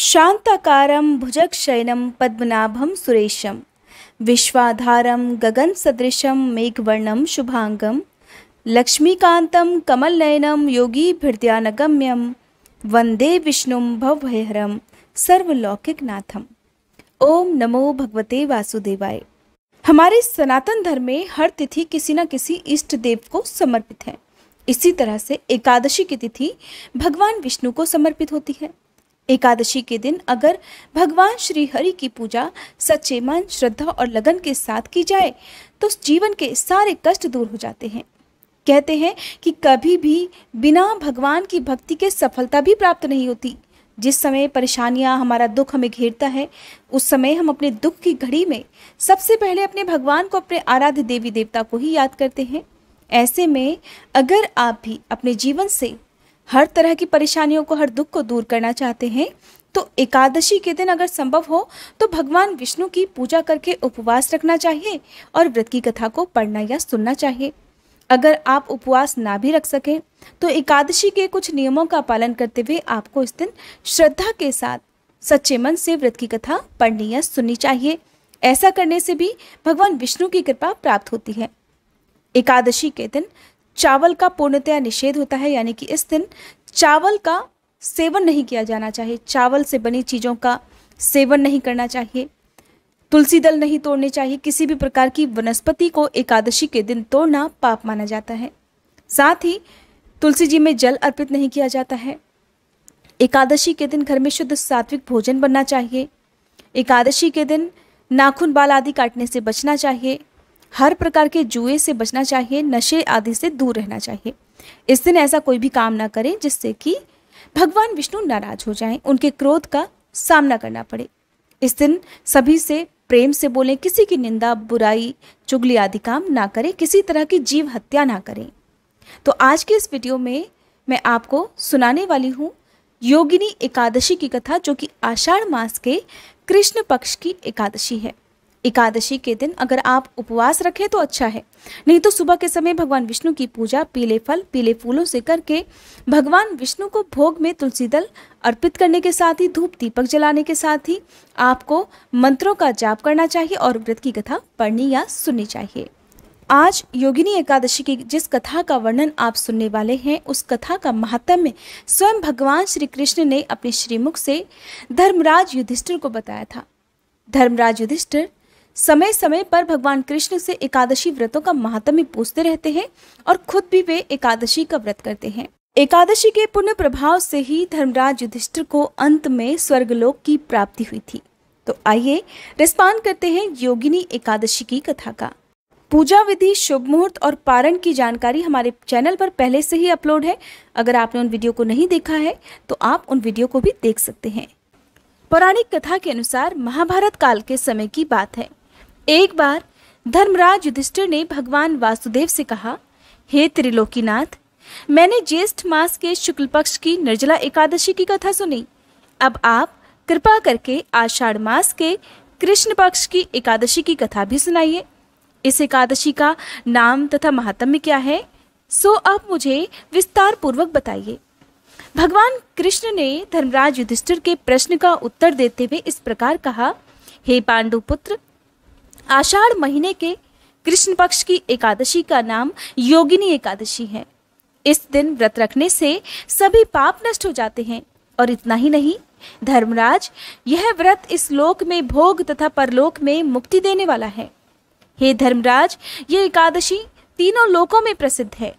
शान्ताकारं भुजक्षयनं पद्मनाभं सुरेशं विश्वाधारं गगनसदृशं मेघवर्णं शुभाङ्गं लक्ष्मीकान्तं कमलनयनं योगीभिर्ध्यानगम्यं वन्दे विष्णुं भवभयहरं सर्वलौकिकनाथम ओम नमो भगवते वासुदेवाय हमारे सनातन धर्म में हर तिथि किसी न किसी इष्ट देव को समर्पित है इसी तरह से एकादशी की तिथि भगवान विष्णु को समर्पित होती है एकादशी के दिन अगर भगवान श्री हरि की पूजा सच्चे मन श्रद्धा और लगन के साथ की जाए तो जीवन के सारे कष्ट दूर हो जाते हैं कहते हैं कि कभी भी बिना भगवान की भक्ति के सफलता भी प्राप्त नहीं होती जिस समय परेशानियां हमारा दुख हमें घेरता है उस समय हम अपने दुख की घड़ी में सबसे पहले अपने भगवान को अपने आराध्य देवी देवता को ही याद करते हैं ऐसे में अगर आप भी अपने जीवन से हर तरह की परेशानियों को हर दुख को दूर करना चाहते हैं तो एकादशी के दिन अगर संभव हो तो भगवान विष्णु की पूजा करके उपवास रखना चाहिए और व्रत की कथा को पढ़ना या सुनना चाहिए अगर आप उपवास ना भी रख सकें तो एकादशी के कुछ नियमों का पालन करते हुए आपको इस दिन श्रद्धा के साथ सच्चे मन से व्रत की कथा पढ़नी या सुननी चाहिए ऐसा करने से भी भगवान विष्णु की कृपा प्राप्त होती है एकादशी के दिन चावल का पूर्णतया निषेध होता है यानी कि इस दिन चावल का सेवन नहीं किया जाना चाहिए चावल से बनी चीज़ों का सेवन नहीं करना चाहिए तुलसी दल नहीं तोड़ने चाहिए किसी भी प्रकार की वनस्पति को एकादशी के दिन तोड़ना पाप माना जाता है साथ ही तुलसी जी में जल अर्पित नहीं किया जाता है एकादशी के दिन घर में शुद्ध सात्विक भोजन बनना चाहिए एकादशी के दिन नाखून बाल आदि काटने से बचना चाहिए हर प्रकार के जुए से बचना चाहिए नशे आदि से दूर रहना चाहिए इस दिन ऐसा कोई भी काम ना करें जिससे कि भगवान विष्णु नाराज हो जाएं उनके क्रोध का सामना करना पड़े इस दिन सभी से प्रेम से बोलें किसी की निंदा बुराई चुगली आदि काम ना करें किसी तरह की जीव हत्या ना करें तो आज के इस वीडियो में मैं आपको सुनाने वाली हूँ योगिनी एकादशी की कथा जो कि आषाढ़ मास के कृष्ण पक्ष की एकादशी है एकादशी के दिन अगर आप उपवास रखें तो अच्छा है नहीं तो सुबह के समय भगवान विष्णु की पूजा पीले फल पीले फूलों से करके भगवान विष्णु को भोग में तुलसी दल अर्पित करने के साथ ही धूप दीपक जलाने के साथ ही आपको मंत्रों का जाप करना चाहिए और व्रत की कथा पढ़नी या सुननी चाहिए आज योगिनी एकादशी की जिस कथा का वर्णन आप सुनने वाले हैं उस कथा का महात्म्य स्वयं भगवान श्री कृष्ण ने अपने श्रीमुख से धर्मराज युधिष्ठिर को बताया था धर्मराज युधिष्ठिर समय समय पर भगवान कृष्ण से एकादशी व्रतों का महात्म्य पूछते रहते हैं और खुद भी वे एकादशी का व्रत करते हैं एकादशी के पुण्य प्रभाव से ही धर्मराज युधिष्ठिर को अंत में स्वर्गलोक की प्राप्ति हुई थी तो आइए रिस्पॉन्ड करते हैं योगिनी एकादशी की कथा का पूजा विधि शुभ मुहूर्त और पारण की जानकारी हमारे चैनल पर पहले से ही अपलोड है अगर आपने उन वीडियो को नहीं देखा है तो आप उन वीडियो को भी देख सकते हैं पौराणिक कथा के अनुसार महाभारत काल के समय की बात है एक बार धर्मराज युधिष्ठिर ने भगवान वासुदेव से कहा हे त्रिलोकीनाथ मैंने ज्येष्ठ मास के शुक्ल पक्ष की निर्जला एकादशी की कथा सुनी अब आप कृपा करके आषाढ़ मास के कृष्ण पक्ष की एकादशी की कथा भी सुनाइए इस एकादशी का नाम तथा महात्म्य क्या है सो आप मुझे विस्तार पूर्वक बताइए भगवान कृष्ण ने धर्मराज युधिष्ठिर के प्रश्न का उत्तर देते हुए इस प्रकार कहा हे पांडु पुत्र आषाढ़ महीने के कृष्ण पक्ष की एकादशी का नाम योगिनी एकादशी है इस दिन व्रत रखने से सभी पाप नष्ट हो जाते हैं और इतना ही नहीं धर्मराज यह व्रत इस लोक में भोग तथा परलोक में मुक्ति देने वाला है हे धर्मराज ये एकादशी तीनों लोकों में प्रसिद्ध है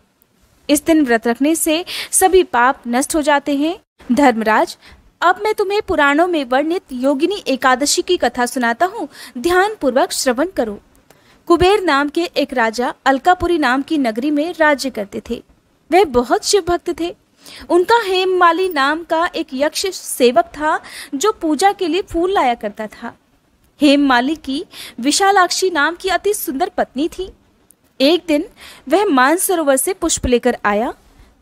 इस दिन व्रत रखने से सभी पाप नष्ट हो जाते हैं धर्मराज अब मैं तुम्हें पुराणों में वर्णित योगिनी एकादशी की कथा सुनाता हूँ ध्यान पूर्वक श्रवण करो कुबेर नाम के एक राजा अलकापुरी नाम की नगरी में राज्य करते थे वह बहुत शिव भक्त थे उनका हेममाली नाम का एक यक्ष सेवक था जो पूजा के लिए फूल लाया करता था हेममाली की विशालाक्षी नाम की अति सुंदर पत्नी थी एक दिन वह मानसरोवर से पुष्प लेकर आया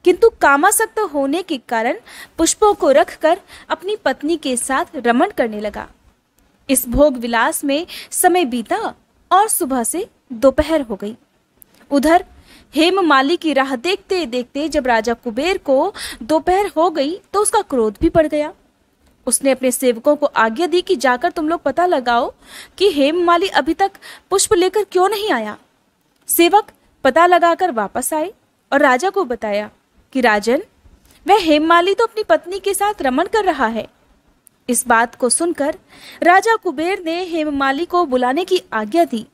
किंतु कामासक्त होने के कारण पुष्पों को रखकर अपनी पत्नी के साथ रमण करने लगा इस भोग विलास में समय बीता और सुबह से दोपहर हो गई उधर हेम माली की राह देखते देखते जब राजा कुबेर को दोपहर हो गई तो उसका क्रोध भी बढ़ गया उसने अपने सेवकों को आज्ञा दी कि जाकर तुम लोग पता लगाओ कि हेम माली अभी तक पुष्प लेकर क्यों नहीं आया सेवक पता लगाकर वापस आए और राजा को बताया कि राजन वह हेममाली तो अपनी पत्नी के साथ रमन कर रहा है इस बात को सुनकर राजा कुबेर ने हेममाली को बुलाने की आज्ञा दी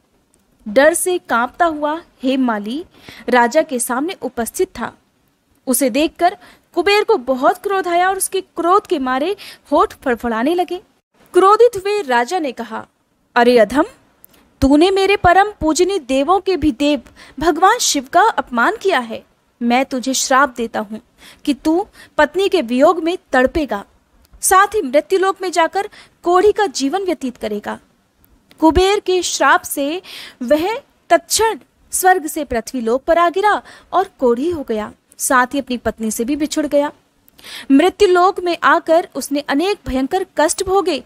डर से कांपता हुआ हेममाली राजा के सामने उपस्थित था उसे देखकर कुबेर को बहुत क्रोध आया और उसके क्रोध के मारे होठ फड़फड़ाने लगे क्रोधित हुए राजा ने कहा अरे अधम तूने मेरे परम पूजनी देवों के भी देव भगवान शिव का अपमान किया है मैं तुझे श्राप देता हूँ कि तू पत्नी के वियोग में तड़पेगा साथ ही मृत्युलोक में जाकर कोढ़ी का जीवन व्यतीत करेगा कुबेर के श्राप से वह तत्क्षण स्वर्ग से पृथ्वी लोक पर आ गिरा और कोढ़ी हो गया साथ ही अपनी पत्नी से भी बिछुड़ गया मृत्यु लोक में आकर उसने अनेक भयंकर कष्ट भोगे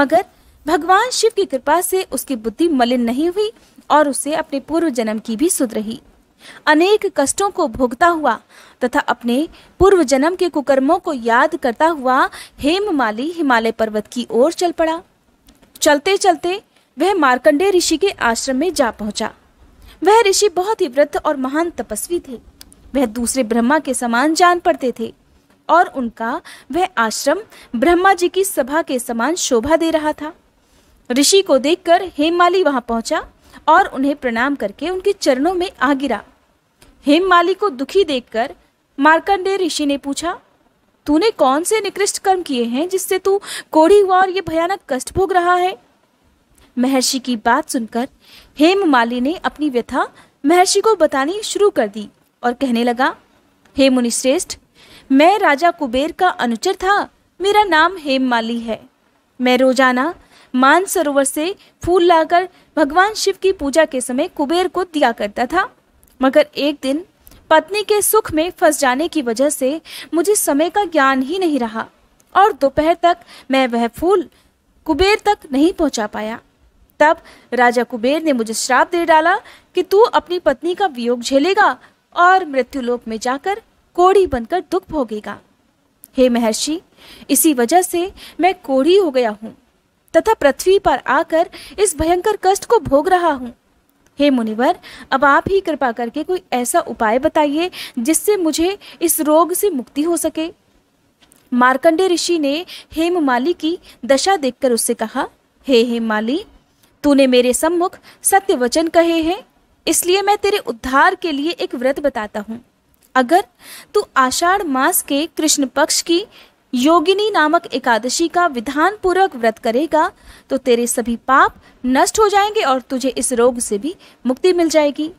मगर भगवान शिव की कृपा से उसकी बुद्धि मलिन नहीं हुई और उसे अपने पूर्व जन्म की भी सुध रही अनेक कष्टों को भोगता हुआ तथा अपने पूर्व जन्म के कुकर्मों को याद करता हुआ हेममाली हिमालय पर्वत की ओर चल पड़ा चलते चलते वह मार्कंडे ऋषि के आश्रम में जा पहुंचा वह ऋषि बहुत ही वृद्ध और महान तपस्वी थे वह दूसरे ब्रह्मा के समान जान पड़ते थे और उनका वह आश्रम ब्रह्मा जी की सभा के समान शोभा दे रहा था ऋषि को देखकर हेमाली वहां पहुंचा और उन्हें प्रणाम करके उनके चरणों में आ गिरा हेममाली को दुखी देखकर मार्कंडेय ऋषि ने पूछा तूने कौन से निकृष्ट कर्म किए हैं जिससे तू कोढ़ी हुआ और ये भयानक कष्ट भोग रहा है महर्षि की बात सुनकर हेममाली ने अपनी व्यथा महर्षि को बतानी शुरू कर दी और कहने लगा हे मुनिश्रेष्ठ मैं राजा कुबेर का अनुचर था मेरा नाम हेममाली है मैं रोजाना मानसरोवर से फूल लाकर भगवान शिव की पूजा के समय कुबेर को दिया करता था मगर एक दिन पत्नी के सुख में फंस जाने की वजह से मुझे समय का ज्ञान ही नहीं रहा और दोपहर तक मैं वह फूल कुबेर तक नहीं पहुंचा पाया तब राजा कुबेर ने मुझे श्राप दे डाला कि तू अपनी पत्नी का वियोग झेलेगा और मृत्युलोक में जाकर कोड़ी बनकर दुख भोगेगा हे महर्षि इसी वजह से मैं कोढ़ी हो गया हूँ तथा पृथ्वी पर आकर इस भयंकर कष्ट को भोग रहा हूँ हे मुनिवर अब आप ही कृपा करके कोई ऐसा उपाय बताइए जिससे मुझे इस रोग से मुक्ति हो सके मार्कंडे ऋषि ने हेम माली की दशा देखकर उससे कहा हे हेम माली तूने मेरे सम्मुख सत्य वचन कहे हैं इसलिए मैं तेरे उद्धार के लिए एक व्रत बताता हूँ अगर तू आषाढ़ मास के कृष्ण पक्ष की योगिनी नामक एकादशी का विधान पूर्वक व्रत करेगा तो तेरे सभी पाप नष्ट हो जाएंगे और तुझे इस रोग से भी मुक्ति मिल जाएगी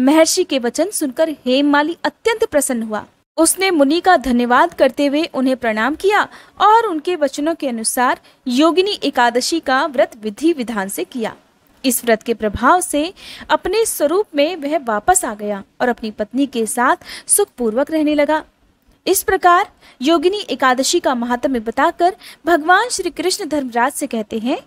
महर्षि के वचन सुनकर माली अत्यंत प्रसन्न हुआ उसने मुनि का धन्यवाद करते हुए उन्हें प्रणाम किया और उनके वचनों के अनुसार योगिनी एकादशी का व्रत विधि विधान से किया इस व्रत के प्रभाव से अपने स्वरूप में वह वापस आ गया और अपनी पत्नी के साथ सुखपूर्वक रहने लगा इस प्रकार योगिनी एकादशी का महात्म्य बताकर भगवान श्री कृष्ण धर्मराज से कहते हैं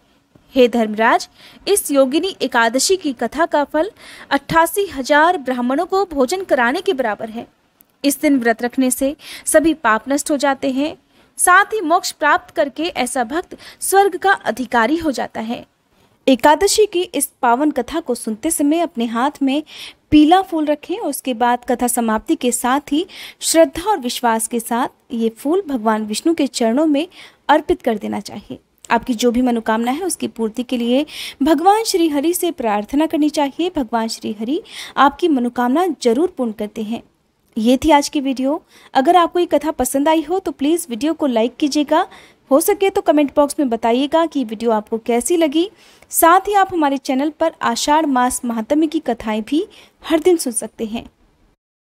हे धर्मराज इस योगिनी एकादशी की कथा का फल अट्ठासी हजार ब्राह्मणों को भोजन कराने के बराबर है इस दिन व्रत रखने से सभी पाप नष्ट हो जाते हैं साथ ही मोक्ष प्राप्त करके ऐसा भक्त स्वर्ग का अधिकारी हो जाता है एकादशी की इस पावन कथा को सुनते समय अपने हाथ में पीला फूल रखें और उसके बाद कथा समाप्ति के साथ ही श्रद्धा और विश्वास के साथ ये फूल भगवान विष्णु के चरणों में अर्पित कर देना चाहिए आपकी जो भी मनोकामना है उसकी पूर्ति के लिए भगवान श्री हरि से प्रार्थना करनी चाहिए भगवान श्री हरि आपकी मनोकामना जरूर पूर्ण करते हैं ये थी आज की वीडियो अगर आपको ये कथा पसंद आई हो तो प्लीज़ वीडियो को लाइक कीजिएगा हो सके तो कमेंट बॉक्स में बताइएगा कि वीडियो आपको कैसी लगी साथ ही आप हमारे चैनल पर आषाढ़ मास महात्म्य की कथाएं भी हर दिन सुन सकते हैं